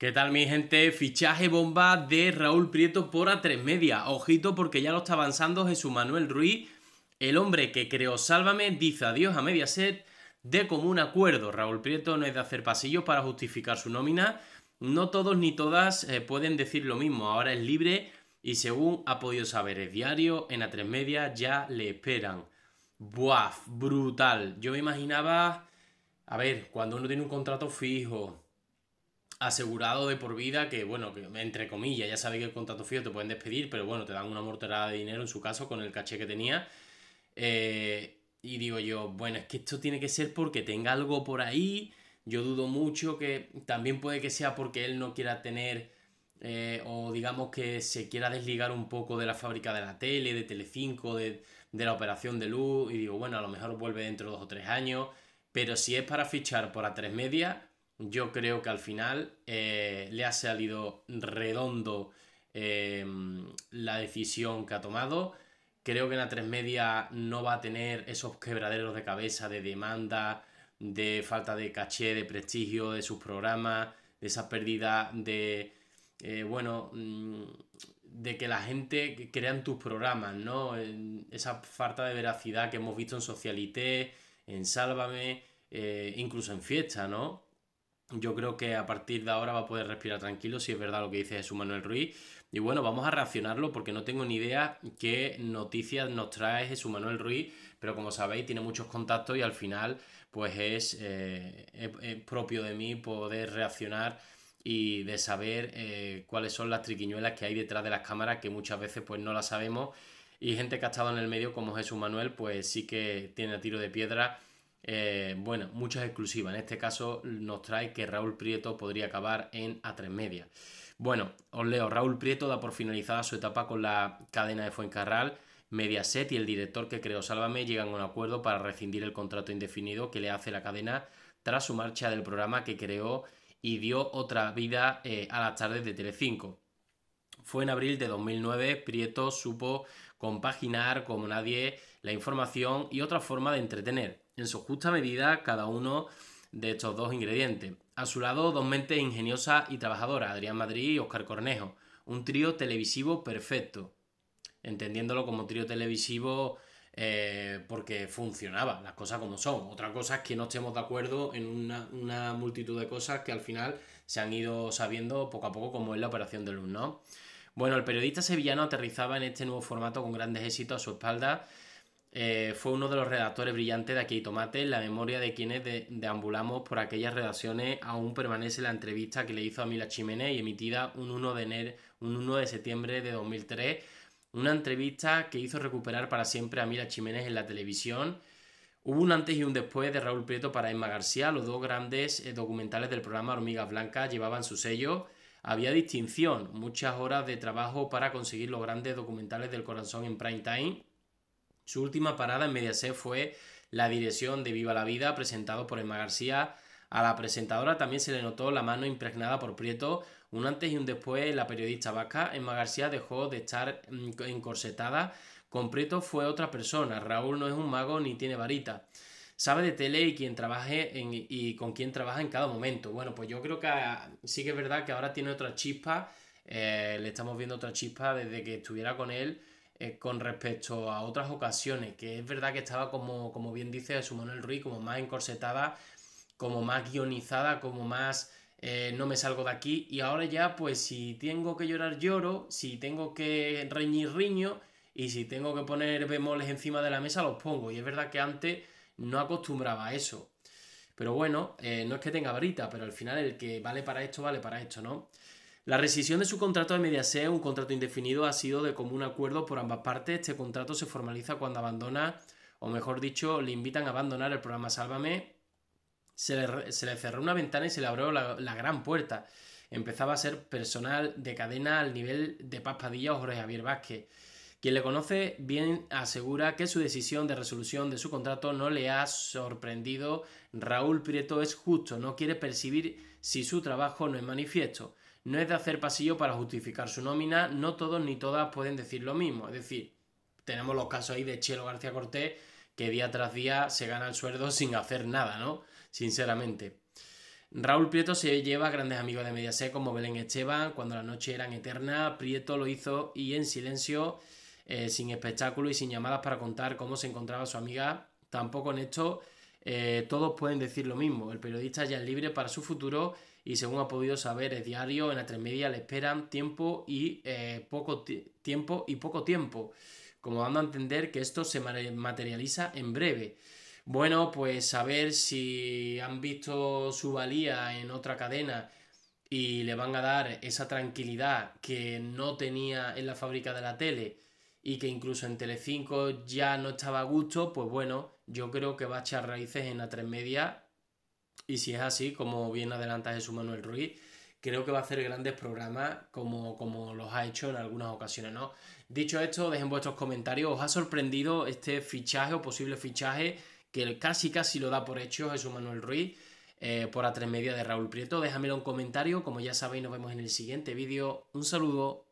¿Qué tal mi gente? Fichaje bomba de Raúl Prieto por A3 Media. Ojito porque ya lo está avanzando Jesús Manuel Ruiz, el hombre que creó Sálvame, dice adiós a Mediaset de común acuerdo. Raúl Prieto no es de hacer pasillos para justificar su nómina. No todos ni todas eh, pueden decir lo mismo. Ahora es libre y según ha podido saber el diario, en A3 Media ya le esperan. ¡Buah! brutal. Yo me imaginaba, a ver, cuando uno tiene un contrato fijo asegurado de por vida que, bueno, que entre comillas, ya sabéis que el contrato fijo te pueden despedir, pero bueno, te dan una morterada de dinero en su caso con el caché que tenía. Eh, y digo yo, bueno, es que esto tiene que ser porque tenga algo por ahí. Yo dudo mucho que también puede que sea porque él no quiera tener eh, o digamos que se quiera desligar un poco de la fábrica de la tele, de Telecinco, de, de la operación de luz. Y digo, bueno, a lo mejor vuelve dentro de dos o tres años. Pero si es para fichar por a tres medias, yo creo que al final eh, le ha salido redondo eh, la decisión que ha tomado. Creo que en la 3 media no va a tener esos quebraderos de cabeza de demanda, de falta de caché, de prestigio de sus programas, de esa pérdida de, eh, bueno, mm, de que la gente crea en tus programas, ¿no? Esa falta de veracidad que hemos visto en Socialité, en Sálvame, incluso en Fiesta, ¿no? yo creo que a partir de ahora va a poder respirar tranquilo, si es verdad lo que dice Jesús Manuel Ruiz. Y bueno, vamos a reaccionarlo porque no tengo ni idea qué noticias nos trae Jesús Manuel Ruiz, pero como sabéis tiene muchos contactos y al final pues es, eh, propio de mí poder reaccionar y de saber eh, cuáles son las triquiñuelas que hay detrás de las cámaras que muchas veces pues no las sabemos y gente que ha estado en el medio como Jesús Manuel pues sí que tiene tiro de piedra eh, bueno, muchas exclusivas. En este caso nos trae que Raúl Prieto podría acabar en A3 Media. Bueno, os leo. Raúl Prieto da por finalizada su etapa con la cadena de Fuencarral. Mediaset y el director que creó Sálvame llegan a un acuerdo para rescindir el contrato indefinido que le hace la cadena tras su marcha del programa que creó y dio otra vida eh, a las tardes de Telecinco. Fue en abril de 2009 Prieto supo compaginar como nadie la información y otra forma de entretener, en su justa medida cada uno de estos dos ingredientes. A su lado, dos mentes ingeniosas y trabajadoras, Adrián Madrid y Oscar Cornejo. Un trío televisivo perfecto, entendiéndolo como trío televisivo eh, porque funcionaba, las cosas como son. Otra cosa es que no estemos de acuerdo en una, multitud de cosas que al final se han ido sabiendo poco a poco como es la operación de luz, bueno, el periodista sevillano aterrizaba en este nuevo formato con grandes éxitos a su espalda. Eh, fue uno de los redactores brillantes de Aquí Tomate. En la memoria de quienes deambulamos por aquellas redacciones aún permanece la entrevista que le hizo a Mila Chiménez y emitida un 1 de, enero, un de septiembre de 2003. Una entrevista que hizo recuperar para siempre a Mila Chiménez en la televisión. Hubo un antes y un después de Raúl Prieto para Emma García. Los dos grandes eh, documentales del programa Hormigas Blancas llevaban su sello había distinción, muchas horas de trabajo para conseguir los grandes documentales del corazón en prime time. Su última parada en Mediaset fue la dirección de Viva la Vida, presentado por Emma García. A la presentadora también se le notó la mano impregnada por Prieto. Un antes y un después, la periodista vasca Emma García dejó de estar mm, encorsetada. Con Prieto fue otra persona. Raúl no es un mago ni tiene varita sabe de tele y, quien trabaje y con quién trabaja en cada momento. Bueno, pues yo creo que ah, sí que es verdad que ahora tiene otra chispa, eh, le estamos viendo otra chispa desde que estuviera con él eh, con respecto a otras ocasiones, que es verdad que estaba como, como bien dice su Manuel Ruiz, como más encorsetada, como más guionizada, como más... Eh, no me salgo de aquí y ahora ya pues si tengo que llorar lloro, si tengo que reñir riño y si tengo que poner bemoles encima de la mesa los pongo y es verdad que antes no acostumbraba a eso. Pero bueno, eh, no es que tenga varita, pero al final el que vale para esto, vale para esto, ¿no? La rescisión de su contrato de Mediaset, un contrato indefinido, ha sido de común acuerdo por ambas partes. Este contrato se formaliza cuando abandona, o mejor dicho, le invitan a abandonar el programa Sálvame. Se le, cerró una ventana y se le abrió la, gran puerta. Empezaba a ser personal de cadena al nivel de Paz o Jorge Javier Vázquez. Quien le conoce bien asegura que su decisión de resolución de su contrato no le ha sorprendido. Raúl Prieto es justo, no quiere percibir si su trabajo no es manifiesto. No es de hacer pasillo para justificar su nómina, no todos ni todas pueden decir lo mismo. Es decir, tenemos los casos ahí de Chelo García Cortés, que día tras día se gana el sueldo sin hacer nada, ¿no? Sinceramente. Raúl Prieto se lleva a grandes amigos de Mediaset como Belén Esteban, cuando la noche eran eterna, Prieto lo hizo y en silencio eh, sin espectáculo y sin llamadas para contar cómo se encontraba su amiga. Tampoco en esto eh, todos pueden decir lo mismo. El periodista ya es libre para su futuro y según ha podido saber el diario, en la tres media le esperan tiempo y, eh, poco tiempo y poco tiempo, como dando a entender que esto se materializa en breve. Bueno, pues a ver si han visto su valía en otra cadena y le van a dar esa tranquilidad que no tenía en la fábrica de la tele y que incluso en Telecinco ya no estaba a gusto, pues bueno, yo creo que va a echar raíces en la 3 media y si es así, como bien adelanta Jesús Manuel Ruiz, creo que va a hacer grandes programas como, como los ha hecho en algunas ocasiones, ¿no? Dicho esto, dejen vuestros comentarios. ¿Os ha sorprendido este fichaje o posible fichaje que casi casi lo da por hecho Jesús Manuel Ruiz eh, por A3 Media de Raúl Prieto? Déjamelo en comentario. Como ya sabéis, nos vemos en el siguiente vídeo. Un saludo.